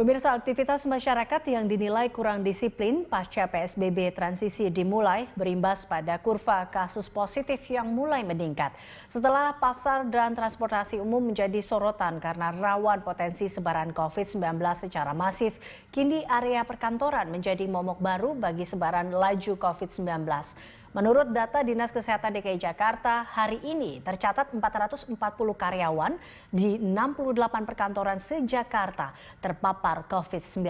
Pemirsa aktivitas masyarakat yang dinilai kurang disiplin pasca PSBB transisi dimulai berimbas pada kurva kasus positif yang mulai meningkat. Setelah pasar dan transportasi umum menjadi sorotan karena rawan potensi sebaran COVID-19 secara masif, kini area perkantoran menjadi momok baru bagi sebaran laju COVID-19. Menurut data Dinas Kesehatan DKI Jakarta, hari ini tercatat 440 karyawan di 68 perkantoran se-Jakarta terpapar COVID-19.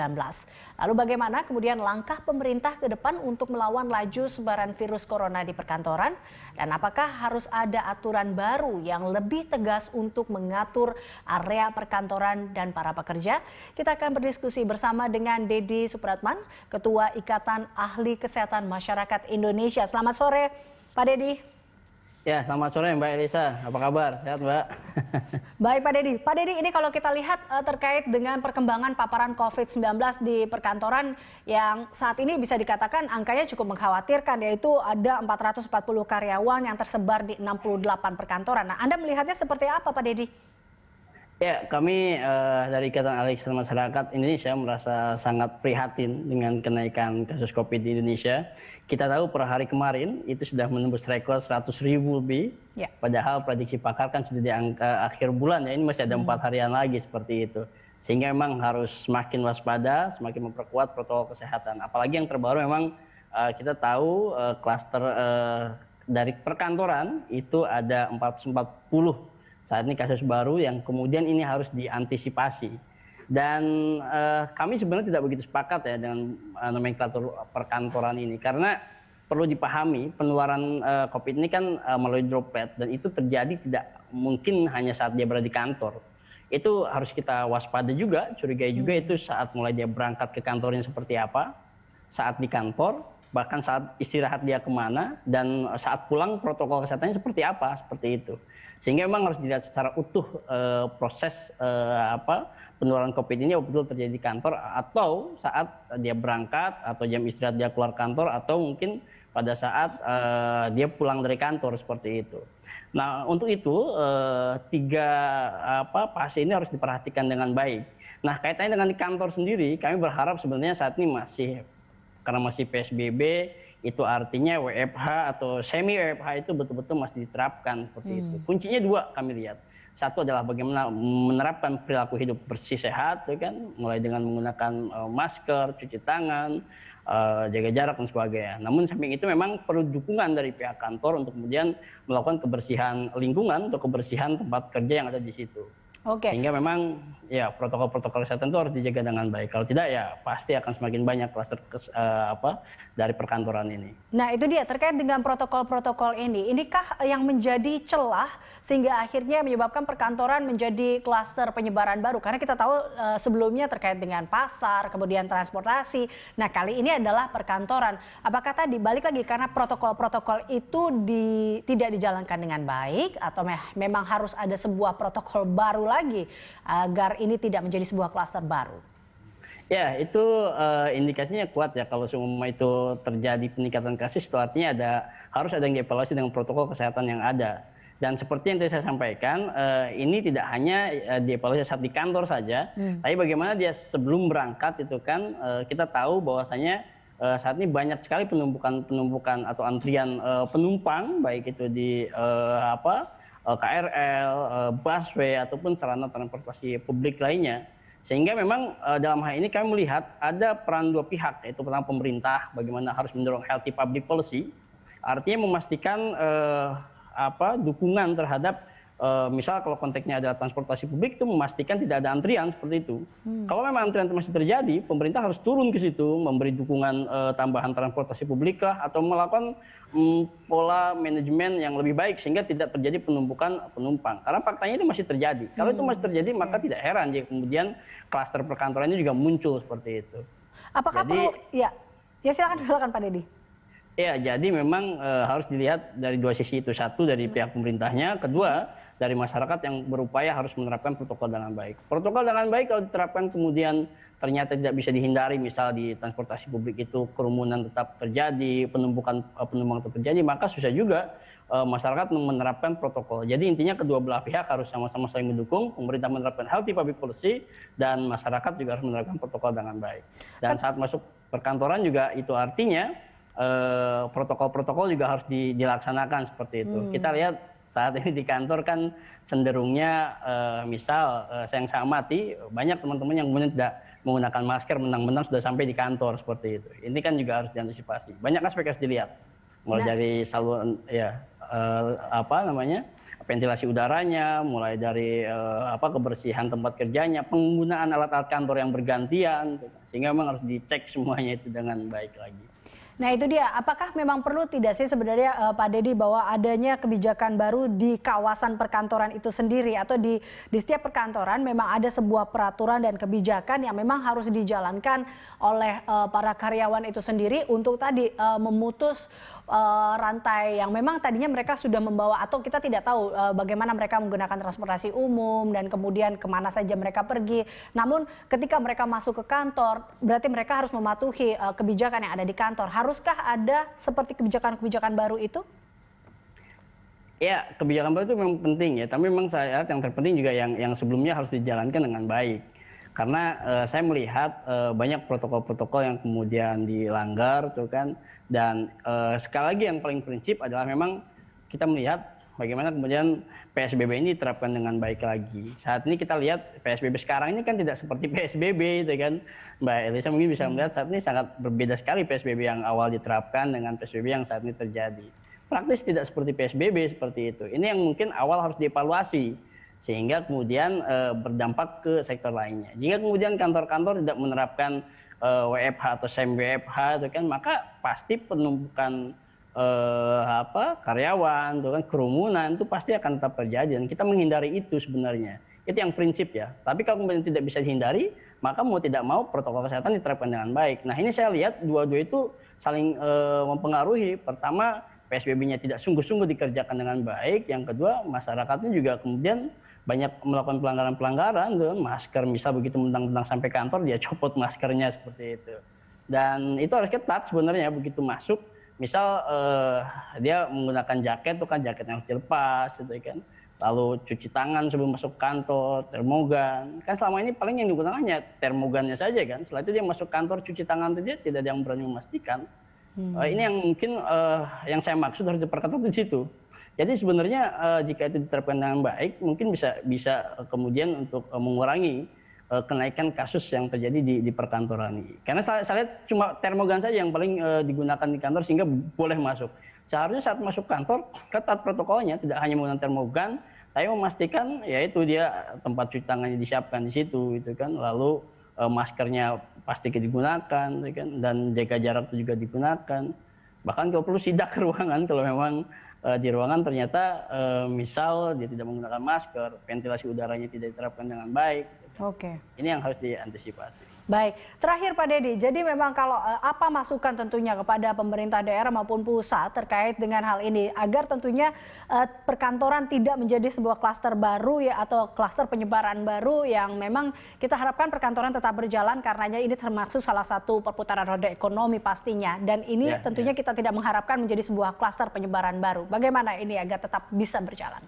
Lalu bagaimana kemudian langkah pemerintah ke depan untuk melawan laju sebaran virus corona di perkantoran? Dan apakah harus ada aturan baru yang lebih tegas untuk mengatur area perkantoran dan para pekerja? Kita akan berdiskusi bersama dengan Dedi Supratman, Ketua Ikatan Ahli Kesehatan Masyarakat Indonesia. Selamat Selamat sore, Pak Deddy. Ya, selamat sore Mbak Elisa. Apa kabar? Sehat Mbak? Baik Pak Deddy. Pak Deddy, ini kalau kita lihat uh, terkait dengan perkembangan paparan COVID-19 di perkantoran yang saat ini bisa dikatakan angkanya cukup mengkhawatirkan, yaitu ada 440 karyawan yang tersebar di 68 perkantoran. Nah, Anda melihatnya seperti apa Pak Deddy? Ya, kami uh, dari Ikatan Alexan Masyarakat Indonesia merasa sangat prihatin dengan kenaikan kasus COVID di Indonesia. Kita tahu per hari kemarin itu sudah menembus rekor 100 ribu lebih. Ya. Padahal prediksi pakar kan sudah di angka akhir bulan ya, ini masih ada empat hmm. harian lagi seperti itu. Sehingga memang harus semakin waspada, semakin memperkuat protokol kesehatan. Apalagi yang terbaru memang uh, kita tahu uh, klaster uh, dari perkantoran itu ada 440 saat ini kasus baru yang kemudian ini harus diantisipasi. Dan eh, kami sebenarnya tidak begitu sepakat ya dengan eh, nomenklatur perkantoran ini karena perlu dipahami penularan eh, COVID ini kan eh, melalui droplet dan itu terjadi tidak mungkin hanya saat dia berada di kantor. Itu harus kita waspada juga, curigai juga hmm. itu saat mulai dia berangkat ke kantornya seperti apa, saat di kantor, bahkan saat istirahat dia kemana dan saat pulang protokol kesehatannya seperti apa seperti itu sehingga memang harus dilihat secara utuh e, proses e, apa penularan covid ini betul terjadi di kantor atau saat dia berangkat atau jam istirahat dia keluar kantor atau mungkin pada saat e, dia pulang dari kantor seperti itu nah untuk itu e, tiga apa pasti ini harus diperhatikan dengan baik nah kaitannya dengan di kantor sendiri kami berharap sebenarnya saat ini masih karena masih PSBB itu artinya WFH atau semi WFH itu betul-betul masih diterapkan seperti hmm. itu. Kuncinya dua kami lihat. Satu adalah bagaimana menerapkan perilaku hidup bersih sehat, ya kan, mulai dengan menggunakan uh, masker, cuci tangan, uh, jaga jarak dan sebagainya. Namun samping itu memang perlu dukungan dari pihak kantor untuk kemudian melakukan kebersihan lingkungan atau kebersihan tempat kerja yang ada di situ. Oke. Okay. Sehingga memang ya protokol-protokol kesehatan itu harus dijaga dengan baik. Kalau tidak ya pasti akan semakin banyak kluster uh, apa dari perkantoran ini. Nah, itu dia terkait dengan protokol-protokol ini. Inikah yang menjadi celah sehingga akhirnya menyebabkan perkantoran menjadi kluster penyebaran baru? Karena kita tahu uh, sebelumnya terkait dengan pasar, kemudian transportasi. Nah, kali ini adalah perkantoran. Apakah tadi balik lagi karena protokol-protokol itu di, tidak dijalankan dengan baik atau me memang harus ada sebuah protokol baru lagi agar ini tidak menjadi sebuah kluster baru? Ya, itu uh, indikasinya kuat ya kalau semua itu terjadi peningkatan kasus itu artinya ada harus ada yang dievaluasi dengan protokol kesehatan yang ada. Dan seperti yang tadi saya sampaikan, uh, ini tidak hanya uh, dievaluasi saat di kantor saja, hmm. tapi bagaimana dia sebelum berangkat itu kan uh, kita tahu bahwasanya uh, saat ini banyak sekali penumpukan penumpukan atau antrian uh, penumpang baik itu di uh, apa Eh, KRL, eh, busway ataupun sarana transportasi publik lainnya. Sehingga memang eh, dalam hal ini kami melihat ada peran dua pihak yaitu peran pemerintah bagaimana harus mendorong healthy public policy artinya memastikan apa dukungan terhadap Uh, misal kalau konteksnya adalah transportasi publik itu memastikan tidak ada antrian seperti itu. Hmm. Kalau memang antrian masih terjadi, pemerintah harus turun ke situ, memberi dukungan uh, tambahan transportasi publik lah, atau melakukan um, pola manajemen yang lebih baik sehingga tidak terjadi penumpukan penumpang. Karena faktanya itu masih terjadi. Kalau hmm. itu masih terjadi, maka tidak heran jika kemudian klaster perkantoran juga muncul seperti itu. Apakah Jadi, perlu? Ya, ya silakan silakan Pak Deddy. Ya, jadi memang e, harus dilihat dari dua sisi itu. Satu dari pihak pemerintahnya, kedua dari masyarakat yang berupaya harus menerapkan protokol dengan baik. Protokol dengan baik kalau diterapkan kemudian ternyata tidak bisa dihindari, misal di transportasi publik itu kerumunan tetap terjadi, penumpukan eh, penumpang tetap terjadi, maka susah juga eh, masyarakat menerapkan protokol. Jadi intinya kedua belah pihak harus sama-sama saling mendukung, pemerintah menerapkan healthy public policy dan masyarakat juga harus menerapkan protokol dengan baik. Dan saat masuk perkantoran juga itu artinya eh, protokol-protokol juga harus dilaksanakan seperti itu. Hmm. Kita lihat saat ini di kantor kan cenderungnya uh, misal uh, saya yang saya amati banyak teman-teman yang kemudian tidak menggunakan masker menang-menang sudah sampai di kantor seperti itu. Ini kan juga harus diantisipasi. Banyak aspek harus dilihat. Mulai nah. dari saluran ya uh, apa namanya? ventilasi udaranya, mulai dari uh, apa kebersihan tempat kerjanya, penggunaan alat-alat kantor yang bergantian sehingga memang harus dicek semuanya itu dengan baik lagi. Nah itu dia, apakah memang perlu tidak sih sebenarnya uh, Pak Deddy bahwa adanya kebijakan baru di kawasan perkantoran itu sendiri atau di, di setiap perkantoran memang ada sebuah peraturan dan kebijakan yang memang harus dijalankan oleh uh, para karyawan itu sendiri untuk tadi uh, memutus uh, rantai yang memang tadinya mereka sudah membawa atau kita tidak tahu uh, bagaimana mereka menggunakan transportasi umum dan kemudian kemana saja mereka pergi. Namun ketika mereka masuk ke kantor, berarti mereka harus mematuhi uh, kebijakan yang ada di kantor. Haruskah ada seperti kebijakan-kebijakan baru itu? Ya, kebijakan baru itu memang penting ya, tapi memang saya yang terpenting juga yang yang sebelumnya harus dijalankan dengan baik karena uh, saya melihat uh, banyak protokol-protokol yang kemudian dilanggar tuh kan dan uh, sekali lagi yang paling prinsip adalah memang kita melihat bagaimana kemudian PSBB ini diterapkan dengan baik lagi. Saat ini kita lihat PSBB sekarang ini kan tidak seperti PSBB itu kan. Mbak Elisa mungkin bisa hmm. melihat saat ini sangat berbeda sekali PSBB yang awal diterapkan dengan PSBB yang saat ini terjadi. Praktis tidak seperti PSBB seperti itu. Ini yang mungkin awal harus dievaluasi sehingga kemudian e, berdampak ke sektor lainnya. Jika kemudian kantor-kantor tidak menerapkan eh, e, WFH atau SEM WFH itu kan maka pasti penumpukan e, apa karyawan, itu kan kerumunan itu pasti akan tetap terjadi dan kita menghindari itu sebenarnya. Itu yang prinsip ya. Tapi kalau kemudian tidak bisa dihindari, maka mau tidak mau protokol kesehatan diterapkan dengan baik. Nah, ini saya lihat dua-dua itu saling e, mempengaruhi. Pertama, PSBB-nya tidak sungguh-sungguh dikerjakan dengan baik. Yang kedua, masyarakatnya juga kemudian banyak melakukan pelanggaran-pelanggaran tuh masker misal begitu mentang-mentang sampai kantor dia copot maskernya seperti itu dan itu harus ketat sebenarnya begitu masuk misal eh, dia menggunakan jaket tuh kan jaket yang harus dilepas gitu kan lalu cuci tangan sebelum masuk kantor termogan kan selama ini paling yang digunakan hanya termogannya saja kan setelah itu dia masuk kantor cuci tangan itu dia tidak ada yang berani memastikan hmm. uh, ini yang mungkin uh, yang saya maksud harus diperketat di situ jadi sebenarnya uh, jika itu diterapkan dengan baik, mungkin bisa bisa eh, kemudian untuk uh, mengurangi uh, kenaikan kasus yang terjadi di, di perkantoran ini. Karena saya, saya lihat cuma termogan saja yang paling uh, digunakan di kantor sehingga boleh masuk. Seharusnya saat masuk kantor ketat protokolnya, tidak hanya menggunakan termogan, tapi memastikan yaitu dia tempat cuci tangannya disiapkan di situ, itu kan. Lalu uh, maskernya pasti digunakan, gitu kan. Dan jaga jarak itu juga digunakan. Bahkan kalau perlu sidak ruangan kalau memang uh, di ruangan ternyata uh, misal dia tidak menggunakan masker, ventilasi udaranya tidak diterapkan dengan baik, Oke. Okay. Ini yang harus diantisipasi. Baik, terakhir Pak Dedi, jadi memang kalau eh, apa masukan tentunya kepada pemerintah daerah maupun pusat terkait dengan hal ini agar tentunya eh, perkantoran tidak menjadi sebuah klaster baru ya atau klaster penyebaran baru yang memang kita harapkan perkantoran tetap berjalan karenanya ini termasuk salah satu perputaran roda ekonomi pastinya dan ini ya, ya. tentunya ya. kita tidak mengharapkan menjadi sebuah klaster penyebaran baru. Bagaimana ini agar tetap bisa berjalan?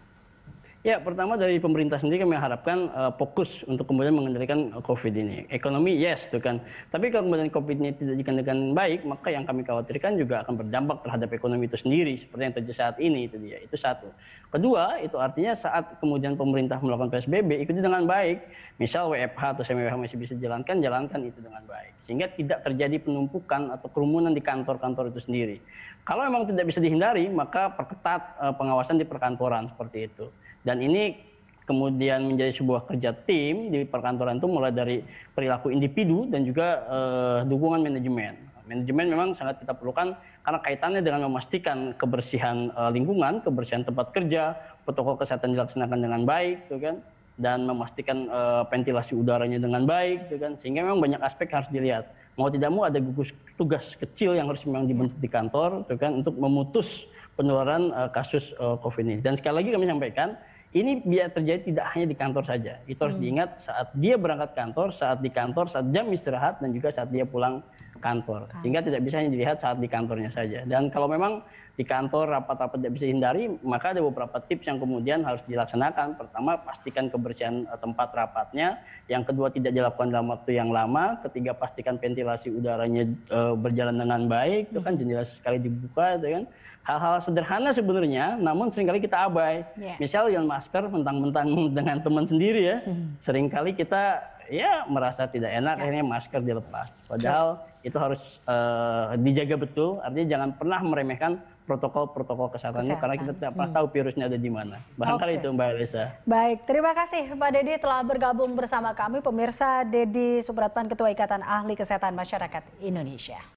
Ya, pertama dari pemerintah sendiri kami harapkan uh, fokus untuk kemudian mengendalikan eh, COVID ini. Ekonomi, yes, itu kan. Tapi kalau kemudian COVID-nya tidak dikendalikan baik, maka yang kami khawatirkan juga akan berdampak terhadap ekonomi itu sendiri, seperti yang terjadi saat ini, itu dia. Itu satu. Kedua, itu artinya saat kemudian pemerintah melakukan PSBB, ikuti dengan baik. Misal WFH atau semi-WFH masih bisa jalankan jalankan itu dengan baik. Sehingga tidak terjadi penumpukan atau kerumunan di kantor-kantor itu sendiri. Kalau memang tidak bisa dihindari, maka perketat uh, pengawasan di perkantoran, seperti itu. Dan ini kemudian menjadi sebuah kerja tim di perkantoran itu mulai dari perilaku individu dan juga eh, dukungan manajemen. Manajemen memang sangat kita perlukan karena kaitannya dengan memastikan kebersihan eh, lingkungan, kebersihan tempat kerja, protokol kesehatan dilaksanakan dengan baik, gitu kan, dan memastikan eh, ventilasi udaranya dengan baik, gitu kan, sehingga memang banyak aspek harus dilihat. Mau tidak mau ada gugus tugas kecil yang harus memang dibentuk di kantor, gitu kan, untuk memutus penularan eh, kasus eh, COVID ini. Dan sekali lagi kami sampaikan ini biar terjadi tidak hanya di kantor saja. Itu harus hmm. diingat saat dia berangkat kantor, saat di kantor, saat jam istirahat, dan juga saat dia pulang kantor. Sehingga tidak bisa dilihat saat di kantornya saja. Dan kalau memang di kantor rapat-rapat tidak bisa dihindari, maka ada beberapa tips yang kemudian harus dilaksanakan. Pertama, pastikan kebersihan eh, tempat rapatnya. Yang kedua, tidak dilakukan dalam waktu yang lama. Ketiga, pastikan ventilasi udaranya e, berjalan dengan baik. Itu kan hmm. jendela sekali dibuka, itu kan hal-hal sederhana sebenarnya, namun seringkali kita abai. Yeah. Misal yang masker mentang-mentang dengan teman sendiri ya, hmm. seringkali kita ya merasa tidak enak ya. akhirnya masker dilepas. Ya. Padahal ya. itu harus uh, dijaga betul. Artinya jangan pernah meremehkan protokol-protokol kesehatannya Kesehatan. karena kita tidak pernah hmm. tahu virusnya ada di mana. Bahkan okay. itu Mbak Elisa. Baik, terima kasih Pak Dedi telah bergabung bersama kami pemirsa Dedi Subratman Ketua Ikatan Ahli Kesehatan Masyarakat Indonesia.